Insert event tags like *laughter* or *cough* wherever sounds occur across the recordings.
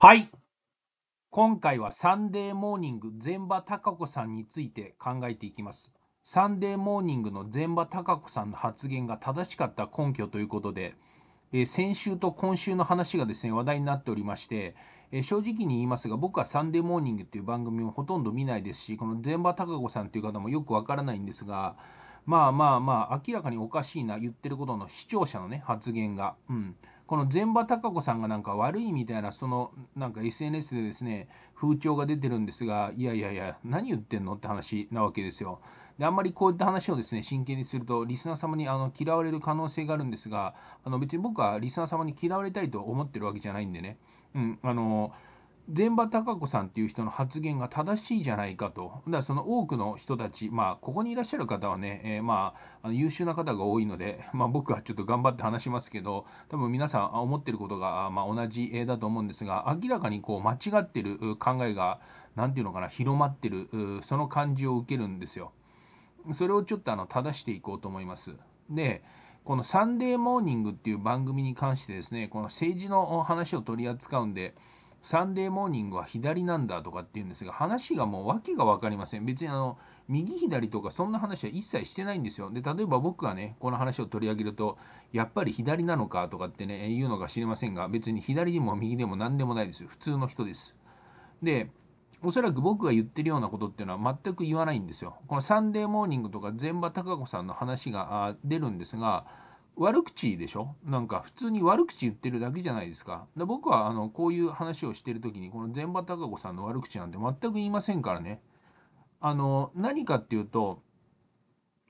はい。今回はサンデーモーニング全場貴子さんについて考えていきます。サンデーモーニングの全場貴子さんの発言が正しかった根拠ということで、えー、先週と今週の話がですね、話題になっておりまして、えー、正直に言いますが、僕はサンデーモーニングっていう番組もほとんど見ないですし、この全場貴子さんという方もよくわからないんですが、まあまあまあ、明らかにおかしいな、言ってることの視聴者のね、発言が。うん。この前場貴子さんがなんか悪いみたいな、そのなんか SNS でですね、風潮が出てるんですが、いやいやいや、何言ってんのって話なわけですよ。で、あんまりこういった話をですね、真剣にすると、リスナー様にあの嫌われる可能性があるんですが、あの別に僕はリスナー様に嫌われたいと思ってるわけじゃないんでね、うん、あのー伝場貴子さんっていう人の発言が正しいじゃないかと、だその多くの人たち、まあ、ここにいらっしゃる方はね、えー、まあ、の優秀な方が多いので、*laughs* まあ、僕はちょっと頑張って話しますけど、多分皆さん思ってることが、まあ、同じだと思うんですが、明らかにこう間違ってる考えが、何て言うのかな、広まってる、その感じを受けるんですよ。それをちょっとあの正していこうと思います。で、このサンデーモーニングっていう番組に関してですね、この政治の話を取り扱うんで、サンデーモーニングは左なんだとかっていうんですが、話がもう訳が分かりません。別にあの、右左とかそんな話は一切してないんですよ。で、例えば僕がね、この話を取り上げると、やっぱり左なのかとかってね、言うのか知りませんが、別に左でも右でも何でもないです。普通の人です。で、おそらく僕が言ってるようなことっていうのは全く言わないんですよ。このサンデーモーニングとか全場貴子さんの話が出るんですが、悪口でしょなんか普通に悪口言ってるだけじゃないですか。で僕はあのこういう話をしてる時にこの善場貴子さんの悪口なんて全く言いませんからね。あの何かっていうと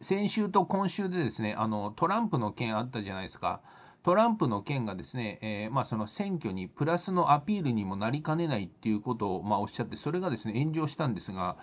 先週と今週でですねあのトランプの件あったじゃないですか。トランプの件がですね、えー、まあ、その選挙にプラスのアピールにもなりかねないっていうことをまあ、おっしゃってそれがですね炎上したんですが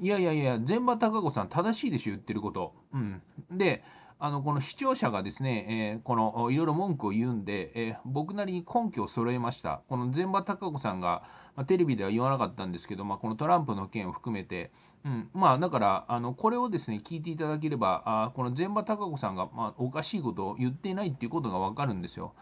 いやいやいや善場貴子さん正しいでしょ言ってること。うん、であのこの視聴者がですね、えー、このいろいろ文句を言うんで、えー、僕なりに根拠を揃えました。この前場貴子さんが、まあ、テレビでは言わなかったんですけど、まあ、このトランプの件を含めて、うん、まあだからあのこれをですね聞いていただければあこの前場貴子さんが、まあ、おかしいことを言っていないっていうことが分かるんですよ。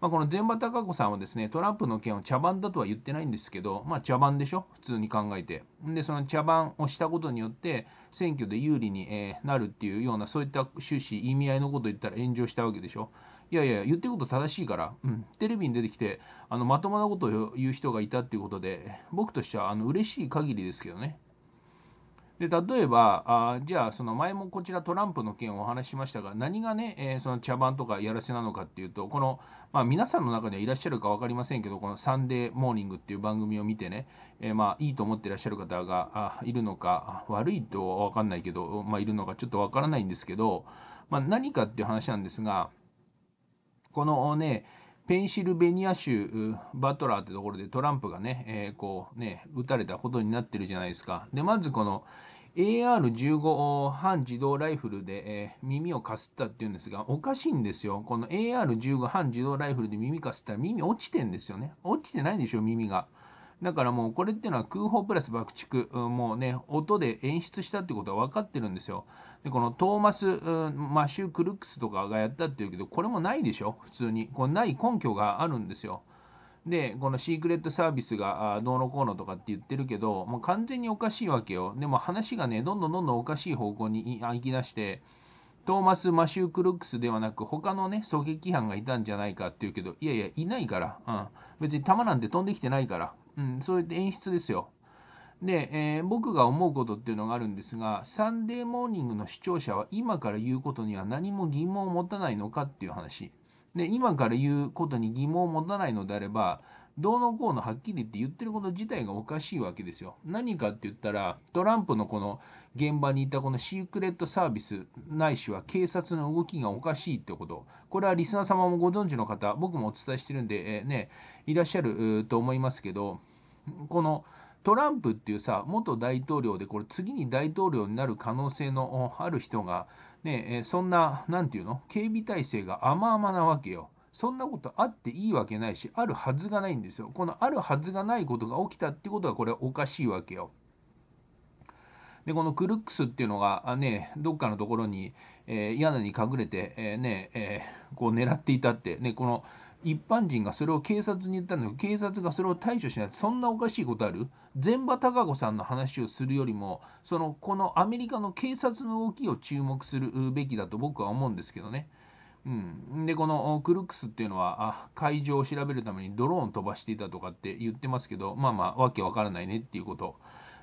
まあ、この前場貴子さんはですね、トランプの件を茶番だとは言ってないんですけど、まあ、茶番でしょ、普通に考えて。で、その茶番をしたことによって、選挙で有利に、えなるっていうような、そういった趣旨、意味合いのことを言ったら炎上したわけでしょ。いやいや、言ってること正しいから、うん、テレビに出てきて、あのまともなことを言う人がいたっていうことで、僕としてはあの嬉しい限りですけどね。で例えばあ、じゃあその前もこちらトランプの件をお話ししましたが、何がね、えー、その茶番とかやらせなのかっていうと、この、まあ、皆さんの中にはいらっしゃるか分かりませんけど、このサンデーモーニングっていう番組を見てね、えー、まあ、いいと思ってらっしゃる方がいるのか、悪いとは分かんないけど、まあ、いるのかちょっと分からないんですけど、まあ、何かっていう話なんですが、このね、ペンシルベニア州バトラーってところでトランプがね、えー、こうね、撃たれたことになってるじゃないですか。で、まずこの AR15 半自動ライフルで、えー、耳をかすったっていうんですが、おかしいんですよ。この AR15 半自動ライフルで耳かすったら耳落ちてんですよね。落ちてないんでしょ、耳が。だからもうこれっていうのは空砲プラス爆竹、もうね、音で演出したってことは分かってるんですよ。で、このトーマス、マシュー・クルックスとかがやったっていうけど、これもないでしょ、普通に。これない根拠があるんですよ。で、このシークレットサービスがどうのこうのとかって言ってるけど、もう完全におかしいわけよ。でも話がね、どんどんどんどんおかしい方向に行き出して、トーマス・マシュー・クルックスではなく、他のね、狙撃犯がいたんじゃないかっていうけど、いやいや、いないから、うん、別に弾なんて飛んできてないから、うん、そういって演出ですよ。で、えー、僕が思うことっていうのがあるんですが、サンデーモーニングの視聴者は今から言うことには何も疑問を持たないのかっていう話。で、今から言うことに疑問を持たないのであれば、どうのこうのはっきり言って言ってること自体がおかしいわけですよ。何かって言ったら、トランプのこの現場にいたこのシークレットサービスないしは警察の動きがおかしいってこと。これはリスナー様もご存知の方、僕もお伝えしてるんで、えー、ね、いらっしゃると思いますけど、このトランプっていうさ元大統領でこれ次に大統領になる可能性のある人が、ね、そんな何て言うの警備体制が甘々なわけよ。そんなことあっていいわけないしあるはずがないんですよ。このあるはずがないことが起きたってことはこれはおかしいわけよ。でこのクルックスっていうのがねどっかのところに、えー、屋根に隠れて、えー、ねえー、こう狙っていたってねこの一般人がそれを警察に言ったのに警察がそれを対処しないそんなおかしいことある全場貴子さんの話をするよりもそのこのアメリカの警察の動きを注目するべきだと僕は思うんですけどね。うん、でこのクルックスっていうのは会場を調べるためにドローン飛ばしていたとかって言ってますけどまあまあわけわからないねっていうこと。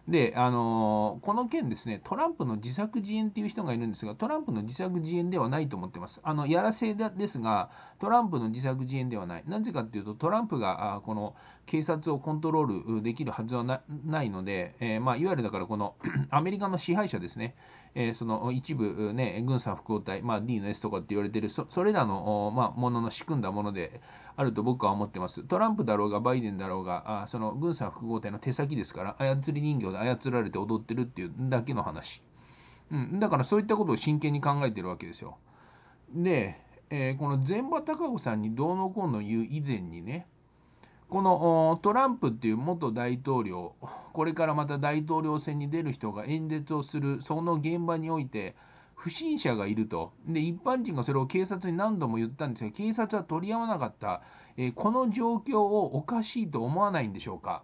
で、あのこの件ですね、トランプの自作自演っていう人がいるんですが、トランプの自作自演ではないと思ってます。あの、やらせですが、トランプの自作自演ではない。なぜかっていうと、トランプが、あこの警察をコントロールできるはずはないので、えー、まあ、いわゆるだからこの *clears throat* アメリカの支配者ですね、えー、その一部、ね、軍産複合体、まあ、D の S とかって言われてるそれらの、まあ、ものの仕組んだものであると僕は思ってます。トランプだろうがバイデンだろうがあその軍産複合体の手先ですから操り人形で操られて踊ってるっていうだけの話、うん、だからそういったことを真剣に考えてるわけですよ。で、えー、この前場隆子さんにどうのこうの言う以前にねこのトランプっていう元大統領、これからまた大統領選に出る人が演説をする、その現場において、不審者がいると。で、一般人がそれを警察に何度も言ったんですが、警察は取り合わなかった。えー、この状況をおかしいと思わないんでしょうか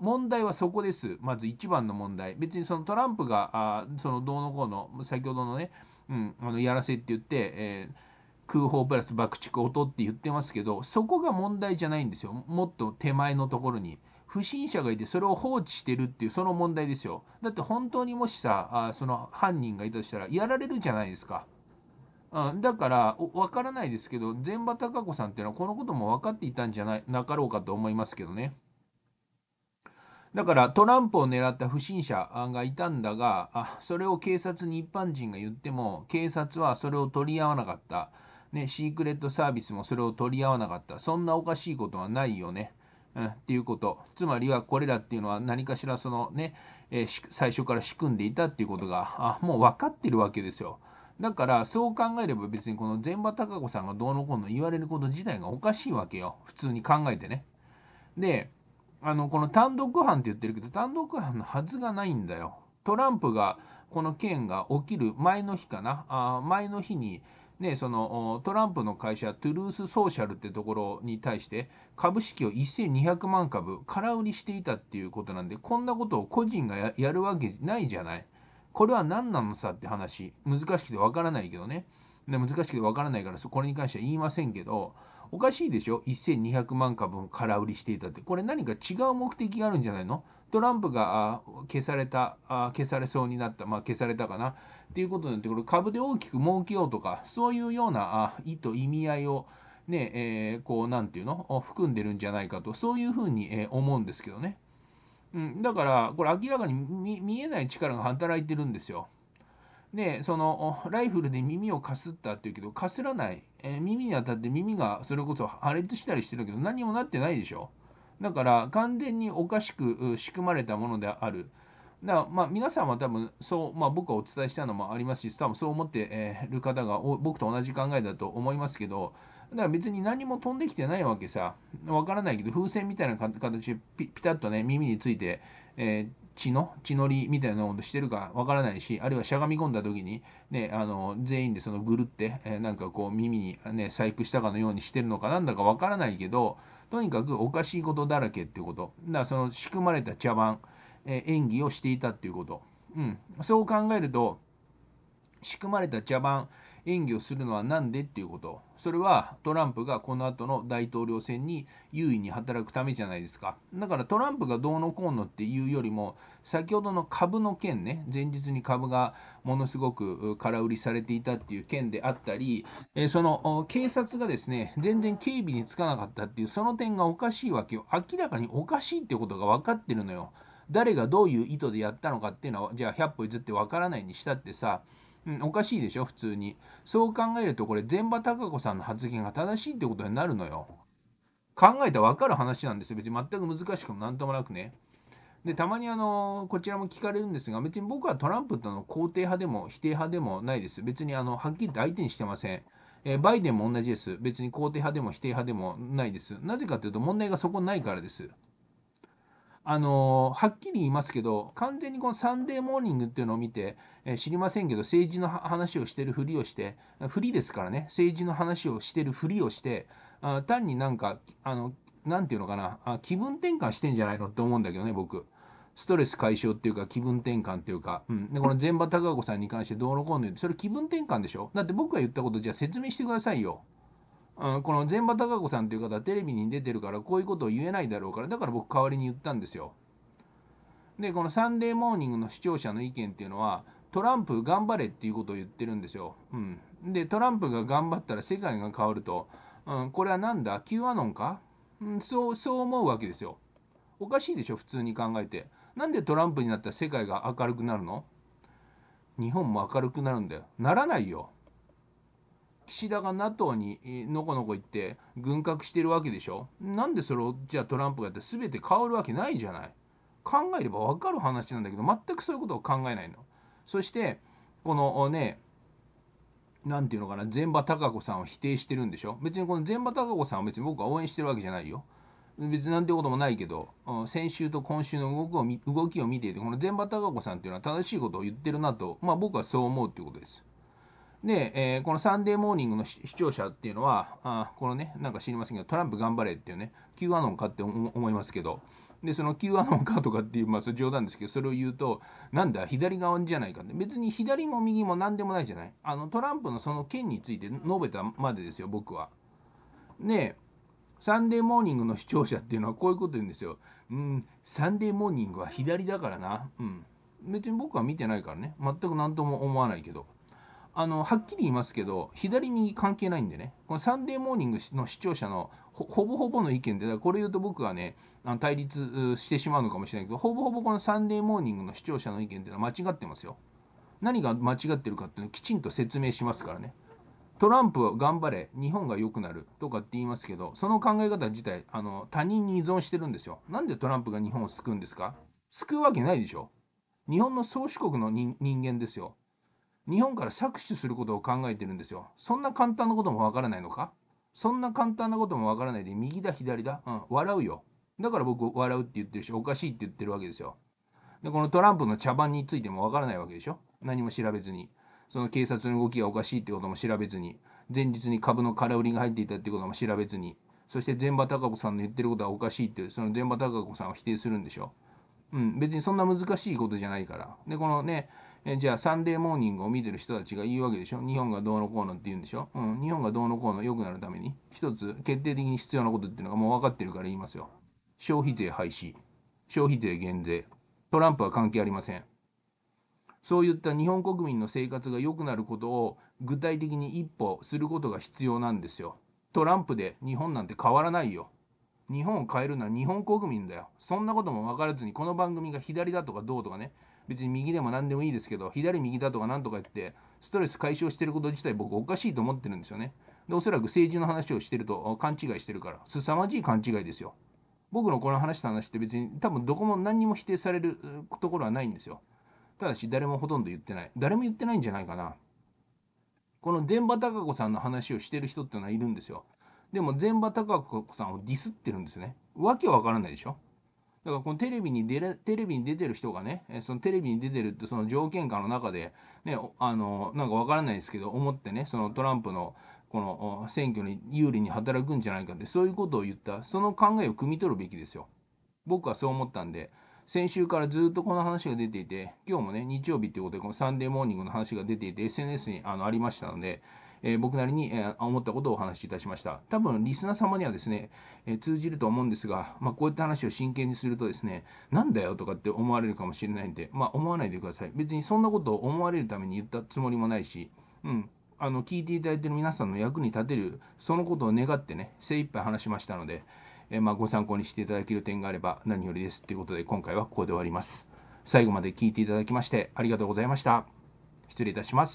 問題はそこです。まず一番の問題。別にそのトランプが、あそのどうのこうの、先ほどのね、うん、あのやらせって言って、えー空砲プラス爆竹音って言ってますけどそこが問題じゃないんですよもっと手前のところに不審者がいてそれを放置してるっていうその問題ですよだって本当にもしさあその犯人がいたとしたらやられるじゃないですか、うん、だからわからないですけど膳場貴子さんっていうのはこのことも分かっていたんじゃないなかろうかと思いますけどねだからトランプを狙った不審者がいたんだがあそれを警察に一般人が言っても警察はそれを取り合わなかったね、シークレットサービスもそれを取り合わなかった。そんなおかしいことはないよね。うん、っていうこと。つまりはこれらっていうのは何かしらそのね、えー、最初から仕組んでいたっていうことが、あ、もう分かってるわけですよ。だからそう考えれば別にこの前場貴子さんがどうのこうの言われること自体がおかしいわけよ。普通に考えてね。で、あの、この単独犯って言ってるけど、単独犯のはずがないんだよ。トランプがこの件が起きる前の日かな。あ前の日に、ね、そのトランプの会社トゥルースソーシャルってところに対して株式を1200万株空売りしていたっていうことなんでこんなことを個人がやるわけないじゃないこれは何なのさって話難しくてわからないけどねで難しくてわからないからこれに関しては言いませんけどおかしいでしょ1200万株も空売りしていたってこれ何か違う目的があるんじゃないのトランプが消された消されそうになった、まあ、消されたかなっていうことによってこれ株で大きく儲けようとかそういうような意図意味合いをねえー、こう何て言うの含んでるんじゃないかとそういうふうに、え思うんですけどね、うん、だからこれ明らかに見えない力が働いてるんですよでそのライフルで耳をかすったっていうけどかすらない、えー、耳に当たって耳がそれこそ破裂したりしてるけど何もなってないでしょだから完全におかしく仕組まれたものである。だからまあ皆さんは多分そう、まあ、僕はお伝えしたのもありますし多分そう思っている方が僕と同じ考えだと思いますけどだから別に何も飛んできてないわけさわからないけど風船みたいな形でピピタッとね耳について、えー血の血のりみたいなことしてるかわからないし、あるいはしゃがみ込んだ時に、ね、あの、全員でそのぐるって、えー、なんかこう耳にね、細工したかのようにしてるのかなんだかわからないけど、とにかくおかしいことだらけっていうこと。だからその仕組まれた茶番、え演技をしていたっていうこと。うん。そう考えると、仕組まれた茶番、演技をするのは何でっていうこと。それはトランプがこの後の大統領選に優位に働くためじゃないですか。だからトランプがどうのこうのっていうよりも、先ほどの株の件ね、前日に株がものすごく空売りされていたっていう件であったり、えその警察がですね、全然警備につかなかったっていう、その点がおかしいわけよ。明らかにおかしいってことが分かってるのよ。誰がどういう意図でやったのかっていうのは、じゃあ100歩譲って分からないにしたってさ、うん、おかしいでしょ普通にそう考えるとこれ全場貴子さんの発言が正しいってことになるのよ考えたら分かる話なんですよ別に全く難しくも何ともなくねでたまにあのこちらも聞かれるんですが別に僕はトランプとの肯定派でも否定派でもないです別にあのはっきりと相手にしてませんえバイデンも同じです別に肯定派でも否定派でもないですなぜかというと問題がそこないからですあのはっきり言いますけど、完全にこのサンデーモーニングっていうのを見て、え知りませんけど、政治の話をしてるふりをして、ふりですからね、政治の話をしてるふりをして、あ単になんか、あの、なんていうのかなあ、気分転換してんじゃないのって思うんだけどね、僕。ストレス解消っていうか気分転換っていうか、うん、でこの前場高子さんに関してどうのこうの言ってそれ気分転換でしょだって僕が言ったことじゃあ説明してくださいようん、この善場孝子さんという方はテレビに出てるからこういうことを言えないだろうからだから僕代わりに言ったんですよ。でこの「サンデーモーニング」の視聴者の意見っていうのはトランプ頑張れっていうことを言ってるんですよ。うん、でトランプが頑張ったら世界が変わると、うん、これは何だ ?Q アノンか、うん、そうそう思うわけですよ。おかしいでしょ普通に考えて。なんでトランプになったら世界が明るくなるの日本も明るくなるんだよ。ならないよ。岸田が NATO にのこのこ行って軍拡してるわけでしょなんでそれをじゃあトランプがやって全て変わるわけないじゃない考えれば分かる話なんだけど全くそういうことを考えないのそしてこのね何て言うのかな前場貴子さんを否定してるんでしょ別にこの前場貴子さんは別に僕は応援してるわけじゃないよ別になんてこともないけど、先週と今週の動きを動きを見ていて、この前場貴子さんっていうのは正しいことを言ってるなと、まあ僕はそう思うっていうことです。で、えー、このサンデーモーニングの視聴者っていうのは、あこのね、なんか知りませんけど、トランプ頑張れっていうね、Q アノンかって思いますけど、で、その Q アノンかとかっていう、まあ、それ冗談ですけど、それを言うと、なんだ、左側じゃないかって、別に左も右も何でもないじゃない。あの、トランプのその件について述べたまでですよ、僕は。で、サンデーモーニングの視聴者っていうのはこういうこと言うんですよ。うん、サンデーモーニングは左だからな。うん。別に僕は見てないからね、全く何とも思わないけど。あのはっきり言いますけど左右関係ないんでねこの「サンデーモーニング」の視聴者のほぼほぼの意見でこれ言うと僕はねあの対立してしまうのかもしれないけどほぼほぼこの「サンデーモーニング」の視聴者の意見っていうのは間違ってますよ。何が間違ってるかっていうのをきちんと説明しますからね。トランプ頑張れ、日本が良くなるとかって言いますけど、その考え方自体、あの他人に依存してるんですよ。なんでトランプが日本を救うんですか救うわけないでしょ。日本の宗主国の人間ですよ。日本から搾取することを考えてるんですよ。そんな簡単なこともわからないのかそんな簡単なこともわからないで、右だ、左だ、うん、笑うよ。だから僕、笑うって言ってるし、おかしいって言ってるわけですよ。で、このトランプの茶番についてもわからないわけでしょ何も調べずに。その警察の動きがおかしいってことも調べずに。前日に株の空売りが入っていたってことも調べずに。そして前場貴子さんの言ってることはおかしいって、その前場貴子さんを否定するんでしょうん、別にそんな難しいことじゃないから。で、このね、えじゃあサンデーモーニングを見てる人たちが言うわけでしょ日本がどうのこうのって言うんでしょ、うん、日本がどうのこうの良くなるために一つ決定的に必要なことっていうのがもう分かってるから言いますよ消費税廃止消費税減税トランプは関係ありませんそういった日本国民の生活が良くなることを具体的に一歩することが必要なんですよトランプで日本なんて変わらないよ日本を変えるのは日本国民だよそんなことも分からずにこの番組が左だとかどうとかね別に右でも何でもいいですけど左右だとか何とか言ってストレス解消してること自体僕おかしいと思ってるんですよねでおそらく政治の話をしてると勘違いしてるから凄まじい勘違いですよ僕のこの話と話って別に多分どこも何にも否定されるところはないんですよただし誰もほとんど言ってない誰も言ってないんじゃないかなこの電波貴子さんの話をしてる人っていうのはいるんですよでも電波貴子さんをディスってるんですねわけわからないでしょだからこのテレビに出れ、テレビに出てる人がね、そのテレビに出てるってその条件下の中で、ね、あの、なんかわからないですけど、思ってね、そのトランプの、この選挙に有利に働くんじゃないかって、そういうことを言った、その考えを汲み取るべきですよ。僕はそう思ったんで、先週からずっとこの話が出ていて、今日もね、日曜日っていうことで、このサンデーモーニングの話が出ていて、SNS にあのありましたので、えー、僕なりに、え思ったことをお話しいたしました。多分、リスナー様にはですね、え通じると思うんですが、まあ、こういった話を真剣にするとですね、なんだよとかって思われるかもしれないんで、まあ、思わないでください。別にそんなことを思われるために言ったつもりもないし、うん、あの聞いていただいている皆さんの役に立てるそのことを願ってね精一杯話しましたので、えまあ、ご参考にしていただける点があれば何よりですということで今回はここで終わります最後まで聞いていただきましてありがとうございました失礼いたします